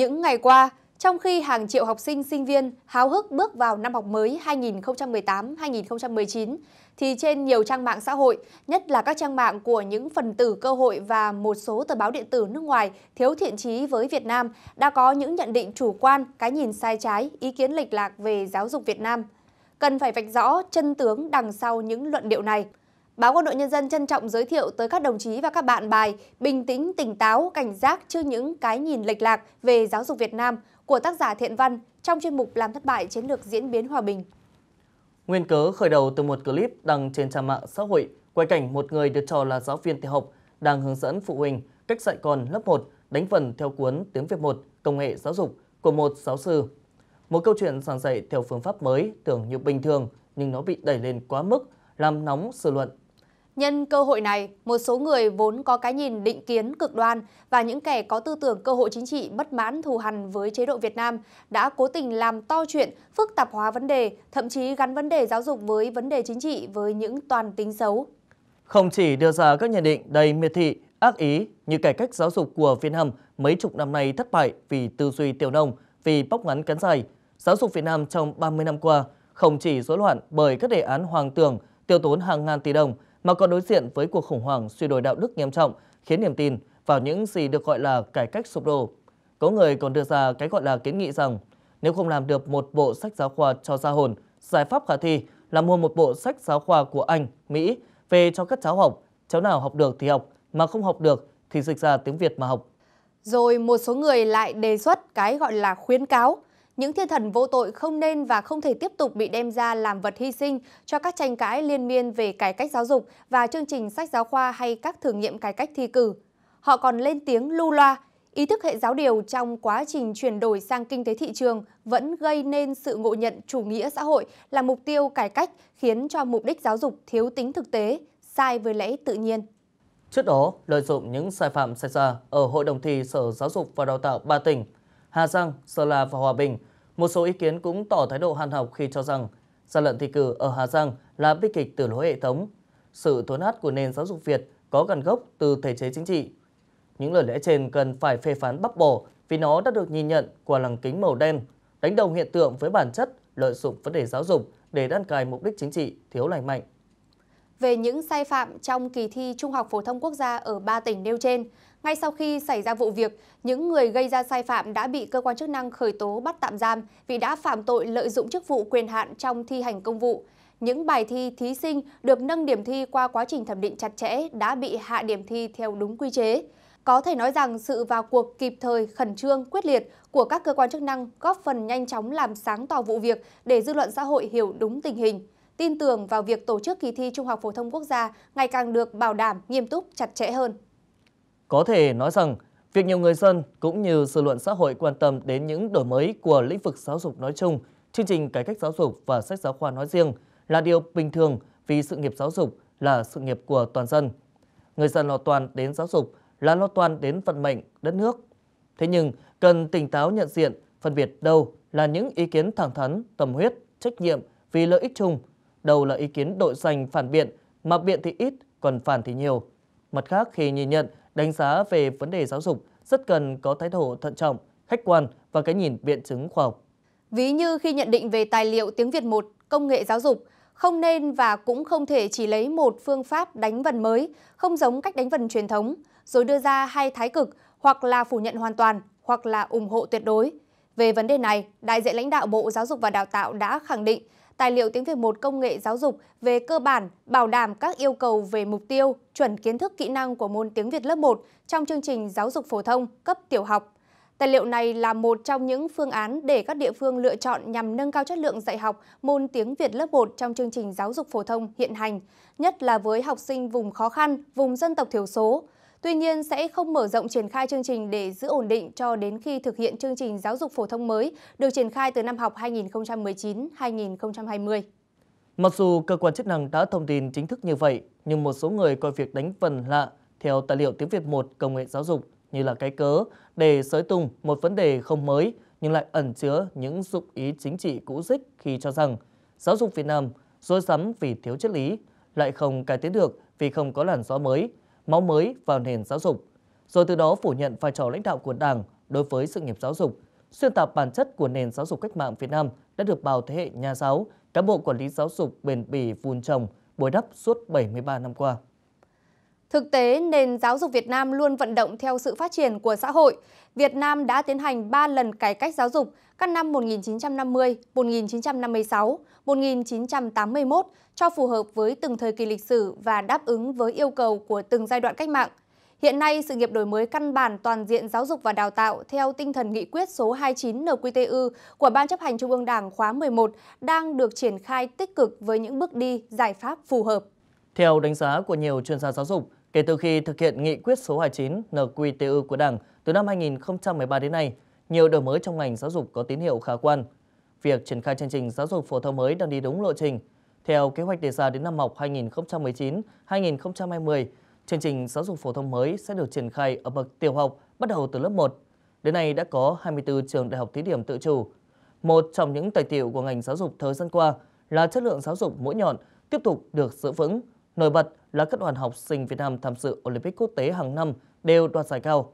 Những ngày qua, trong khi hàng triệu học sinh sinh viên háo hức bước vào năm học mới 2018-2019, thì trên nhiều trang mạng xã hội, nhất là các trang mạng của những phần tử cơ hội và một số tờ báo điện tử nước ngoài thiếu thiện trí với Việt Nam đã có những nhận định chủ quan, cái nhìn sai trái, ý kiến lệch lạc về giáo dục Việt Nam. Cần phải vạch rõ chân tướng đằng sau những luận điệu này – Báo Quân đội Nhân dân trân trọng giới thiệu tới các đồng chí và các bạn bài Bình tĩnh, tỉnh táo, cảnh giác trước những cái nhìn lệch lạc về giáo dục Việt Nam của tác giả Thiện Văn trong chuyên mục Làm thất bại chiến lược diễn biến hòa bình. Nguyên cớ khởi đầu từ một clip đăng trên trang mạng xã hội quay cảnh một người được cho là giáo viên tiểu học đang hướng dẫn phụ huynh cách dạy con lớp 1 đánh phần theo cuốn Tiếng Việt 1 Công nghệ giáo dục của một giáo sư. Một câu chuyện giảng dạy theo phương pháp mới tưởng như bình thường nhưng nó bị đẩy lên quá mức làm nóng dư luận Nhân cơ hội này, một số người vốn có cái nhìn định kiến cực đoan và những kẻ có tư tưởng cơ hội chính trị bất mãn thù hằn với chế độ Việt Nam đã cố tình làm to chuyện, phức tạp hóa vấn đề, thậm chí gắn vấn đề giáo dục với vấn đề chính trị với những toàn tính xấu. Không chỉ đưa ra các nhận định đầy miệt thị, ác ý như cải cách giáo dục của Việt Nam mấy chục năm nay thất bại vì tư duy tiểu nông, vì bóc ngắn cắn dài, giáo dục Việt Nam trong 30 năm qua không chỉ rối loạn bởi các đề án hoàng tưởng tiêu tốn hàng ngàn tỷ đồng – mà còn đối diện với cuộc khủng hoảng suy đồi đạo đức nghiêm trọng khiến niềm tin vào những gì được gọi là cải cách sụp đổ. Có người còn đưa ra cái gọi là kiến nghị rằng nếu không làm được một bộ sách giáo khoa cho gia hồn, giải pháp khả thi là mua một bộ sách giáo khoa của Anh, Mỹ về cho các cháu học. Cháu nào học được thì học, mà không học được thì dịch ra tiếng Việt mà học. Rồi một số người lại đề xuất cái gọi là khuyến cáo – những thiên thần vô tội không nên và không thể tiếp tục bị đem ra làm vật hy sinh cho các tranh cãi liên miên về cải cách giáo dục và chương trình sách giáo khoa hay các thử nghiệm cải cách thi cử. Họ còn lên tiếng lưu loa, ý thức hệ giáo điều trong quá trình chuyển đổi sang kinh tế thị trường vẫn gây nên sự ngộ nhận chủ nghĩa xã hội là mục tiêu cải cách khiến cho mục đích giáo dục thiếu tính thực tế, sai với lẽ tự nhiên. Trước đó, lợi dụng những sai phạm xảy ra ở Hội đồng thi Sở Giáo dục và Đào tạo ba tỉnh Hà Giang, Sơn La và Hòa Bình – một số ý kiến cũng tỏ thái độ hàn học khi cho rằng gian lận thi cử ở Hà Giang là bi kịch từ lối hệ thống. Sự thốn hát của nền giáo dục Việt có gần gốc từ thể chế chính trị. Những lời lẽ trên cần phải phê phán bắp bỏ vì nó đã được nhìn nhận qua lăng kính màu đen, đánh đồng hiện tượng với bản chất lợi dụng vấn đề giáo dục để đăng cài mục đích chính trị thiếu lành mạnh về những sai phạm trong kỳ thi Trung học phổ thông quốc gia ở ba tỉnh nêu trên. Ngay sau khi xảy ra vụ việc, những người gây ra sai phạm đã bị cơ quan chức năng khởi tố bắt tạm giam vì đã phạm tội lợi dụng chức vụ quyền hạn trong thi hành công vụ. Những bài thi thí sinh được nâng điểm thi qua quá trình thẩm định chặt chẽ đã bị hạ điểm thi theo đúng quy chế. Có thể nói rằng sự vào cuộc kịp thời, khẩn trương, quyết liệt của các cơ quan chức năng góp phần nhanh chóng làm sáng tỏ vụ việc để dư luận xã hội hiểu đúng tình hình tin tưởng vào việc tổ chức kỳ thi Trung học phổ thông quốc gia ngày càng được bảo đảm nghiêm túc chặt chẽ hơn. Có thể nói rằng, việc nhiều người dân cũng như dư luận xã hội quan tâm đến những đổi mới của lĩnh vực giáo dục nói chung, chương trình cải cách giáo dục và sách giáo khoa nói riêng là điều bình thường vì sự nghiệp giáo dục là sự nghiệp của toàn dân. Người dân lo toàn đến giáo dục là lo toàn đến vận mệnh đất nước. Thế nhưng, cần tỉnh táo nhận diện, phân biệt đâu là những ý kiến thẳng thắn, tâm huyết, trách nhiệm vì lợi ích chung Đầu là ý kiến đội giành phản biện, mà biện thì ít, còn phản thì nhiều. Mặt khác khi nhìn nhận, đánh giá về vấn đề giáo dục rất cần có thái độ thận trọng, khách quan và cái nhìn biện chứng khoa học. Ví như khi nhận định về tài liệu tiếng Việt 1, công nghệ giáo dục, không nên và cũng không thể chỉ lấy một phương pháp đánh vần mới, không giống cách đánh vần truyền thống, rồi đưa ra hai thái cực hoặc là phủ nhận hoàn toàn hoặc là ủng hộ tuyệt đối. Về vấn đề này, đại diện lãnh đạo Bộ Giáo dục và Đào tạo đã khẳng định tài liệu tiếng Việt 1 công nghệ giáo dục về cơ bản bảo đảm các yêu cầu về mục tiêu, chuẩn kiến thức kỹ năng của môn tiếng Việt lớp 1 trong chương trình giáo dục phổ thông cấp tiểu học. Tài liệu này là một trong những phương án để các địa phương lựa chọn nhằm nâng cao chất lượng dạy học môn tiếng Việt lớp 1 trong chương trình giáo dục phổ thông hiện hành, nhất là với học sinh vùng khó khăn, vùng dân tộc thiểu số, Tuy nhiên sẽ không mở rộng triển khai chương trình để giữ ổn định cho đến khi thực hiện chương trình giáo dục phổ thông mới được triển khai từ năm học 2019-2020. Mặc dù cơ quan chức năng đã thông tin chính thức như vậy, nhưng một số người coi việc đánh vần lạ theo tài liệu tiếng Việt 1 công nghệ giáo dục như là cái cớ để sới tung một vấn đề không mới nhưng lại ẩn chứa những dụng ý chính trị cũ dích khi cho rằng giáo dục Việt Nam rối rắm vì thiếu triết lý, lại không cải tiến được vì không có làn gió mới, máu mới vào nền giáo dục, rồi từ đó phủ nhận vai trò lãnh đạo của Đảng đối với sự nghiệp giáo dục, xuyên tạc bản chất của nền giáo dục cách mạng Việt Nam đã được bào thế hệ nhà giáo, cán bộ quản lý giáo dục bền bỉ vun trồng, bồi đắp suốt 73 năm qua. Thực tế, nền giáo dục Việt Nam luôn vận động theo sự phát triển của xã hội. Việt Nam đã tiến hành 3 lần cải cách giáo dục các năm 1950, 1956, 1981 cho phù hợp với từng thời kỳ lịch sử và đáp ứng với yêu cầu của từng giai đoạn cách mạng. Hiện nay, sự nghiệp đổi mới căn bản toàn diện giáo dục và đào tạo theo tinh thần nghị quyết số 29 NQTU của Ban chấp hành Trung ương Đảng khóa 11 đang được triển khai tích cực với những bước đi, giải pháp phù hợp. Theo đánh giá của nhiều chuyên gia giáo dục, Kể từ khi thực hiện nghị quyết số 29 NQTU của Đảng từ năm 2013 đến nay, nhiều đổi mới trong ngành giáo dục có tín hiệu khả quan. Việc triển khai chương trình giáo dục phổ thông mới đang đi đúng lộ trình. Theo kế hoạch đề ra đến năm học 2019-2020, chương trình giáo dục phổ thông mới sẽ được triển khai ở bậc tiểu học bắt đầu từ lớp 1. Đến nay đã có 24 trường đại học thí điểm tự chủ. Một trong những tài tiệu của ngành giáo dục thời gian qua là chất lượng giáo dục mỗi nhọn tiếp tục được giữ vững Nổi bật là các đoàn học sinh Việt Nam tham dự Olympic quốc tế hàng năm đều đoạt giải cao.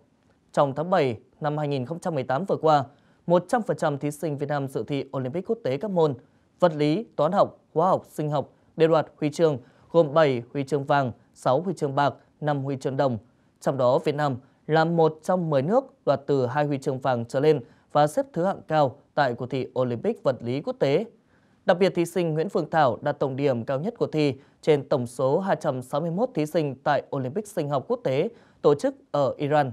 Trong tháng 7 năm 2018 vừa qua, 100% thí sinh Việt Nam dự thi Olympic quốc tế các môn vật lý, toán học, hóa học, sinh học đều đoạt huy chương gồm 7 huy chương vàng, 6 huy chương bạc, 5 huy chương đồng. Trong đó Việt Nam là một trong 10 nước đoạt từ 2 huy chương vàng trở lên và xếp thứ hạng cao tại cuộc thi Olympic vật lý quốc tế Đặc biệt, thí sinh Nguyễn Phương Thảo đạt tổng điểm cao nhất của thi trên tổng số 261 thí sinh tại Olympic Sinh học Quốc tế tổ chức ở Iran.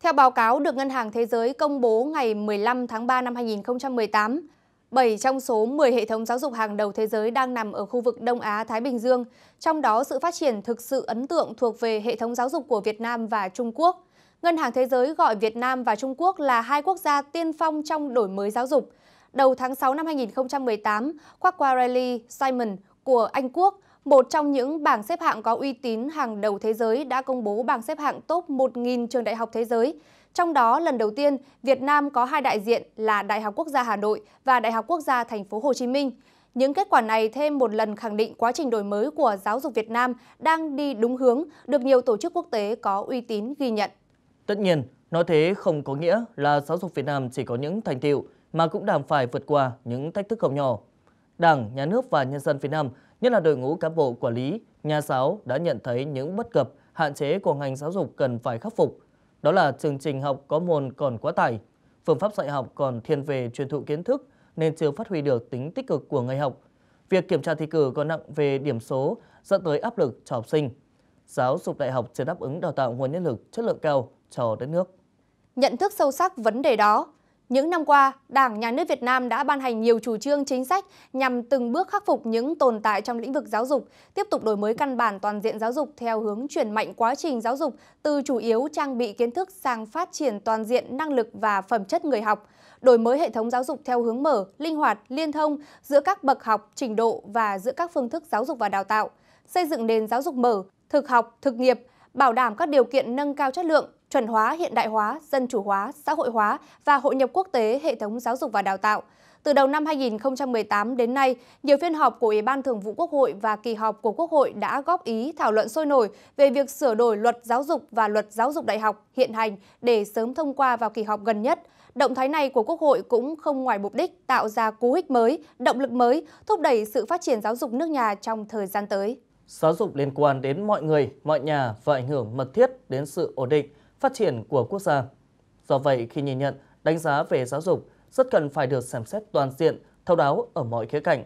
Theo báo cáo được Ngân hàng Thế giới công bố ngày 15 tháng 3 năm 2018, 7 trong số 10 hệ thống giáo dục hàng đầu thế giới đang nằm ở khu vực Đông Á-Thái Bình Dương, trong đó sự phát triển thực sự ấn tượng thuộc về hệ thống giáo dục của Việt Nam và Trung Quốc. Ngân hàng Thế giới gọi Việt Nam và Trung Quốc là hai quốc gia tiên phong trong đổi mới giáo dục – đầu tháng 6 năm 2018, Quacquarelli Simon của Anh Quốc, một trong những bảng xếp hạng có uy tín hàng đầu thế giới đã công bố bảng xếp hạng top 1.000 trường đại học thế giới. Trong đó, lần đầu tiên, Việt Nam có hai đại diện là Đại học Quốc gia Hà Nội và Đại học Quốc gia Thành phố Hồ Chí Minh. Những kết quả này thêm một lần khẳng định quá trình đổi mới của giáo dục Việt Nam đang đi đúng hướng, được nhiều tổ chức quốc tế có uy tín ghi nhận. Tất nhiên, nói thế không có nghĩa là giáo dục Việt Nam chỉ có những thành tiệu mà cũng đang phải vượt qua những thách thức không nhỏ. Đảng, Nhà nước và nhân dân phía Nam, nhất là đội ngũ cán bộ quản lý, nhà giáo đã nhận thấy những bất cập, hạn chế của ngành giáo dục cần phải khắc phục. Đó là chương trình học có môn còn quá tải, phương pháp dạy học còn thiên về truyền thụ kiến thức nên chưa phát huy được tính tích cực của người học. Việc kiểm tra thi cử còn nặng về điểm số dẫn tới áp lực cho học sinh. Giáo dục đại học chưa đáp ứng đào tạo nguồn nhân lực chất lượng cao cho đất nước. Nhận thức sâu sắc vấn đề đó, những năm qua, Đảng, Nhà nước Việt Nam đã ban hành nhiều chủ trương chính sách nhằm từng bước khắc phục những tồn tại trong lĩnh vực giáo dục, tiếp tục đổi mới căn bản toàn diện giáo dục theo hướng chuyển mạnh quá trình giáo dục từ chủ yếu trang bị kiến thức sang phát triển toàn diện năng lực và phẩm chất người học, đổi mới hệ thống giáo dục theo hướng mở, linh hoạt, liên thông giữa các bậc học, trình độ và giữa các phương thức giáo dục và đào tạo, xây dựng nền giáo dục mở, thực học, thực nghiệp, bảo đảm các điều kiện nâng cao chất lượng, chuẩn hóa, hiện đại hóa, dân chủ hóa, xã hội hóa và hội nhập quốc tế hệ thống giáo dục và đào tạo. Từ đầu năm 2018 đến nay, nhiều phiên họp của Ủy ban Thường vụ Quốc hội và kỳ họp của Quốc hội đã góp ý thảo luận sôi nổi về việc sửa đổi luật giáo dục và luật giáo dục đại học hiện hành để sớm thông qua vào kỳ họp gần nhất. Động thái này của Quốc hội cũng không ngoài mục đích tạo ra cú hích mới, động lực mới, thúc đẩy sự phát triển giáo dục nước nhà trong thời gian tới. Giáo dục liên quan đến mọi người, mọi nhà và ảnh hưởng mật thiết đến sự ổn định, phát triển của quốc gia. Do vậy, khi nhìn nhận, đánh giá về giáo dục rất cần phải được xem xét toàn diện, thấu đáo ở mọi khía cạnh,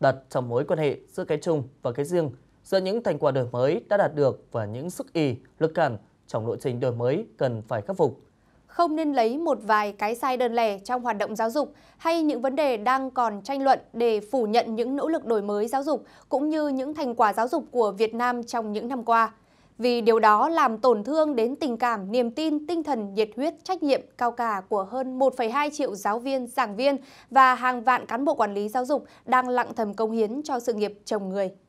đặt trong mối quan hệ giữa cái chung và cái riêng, giữa những thành quả đổi mới đã đạt được và những sức y, lực cản trong lộ trình đổi mới cần phải khắc phục. Không nên lấy một vài cái sai đơn lẻ trong hoạt động giáo dục hay những vấn đề đang còn tranh luận để phủ nhận những nỗ lực đổi mới giáo dục cũng như những thành quả giáo dục của Việt Nam trong những năm qua vì điều đó làm tổn thương đến tình cảm, niềm tin, tinh thần, nhiệt huyết, trách nhiệm cao cả của hơn 1,2 triệu giáo viên, giảng viên và hàng vạn cán bộ quản lý giáo dục đang lặng thầm công hiến cho sự nghiệp chồng người.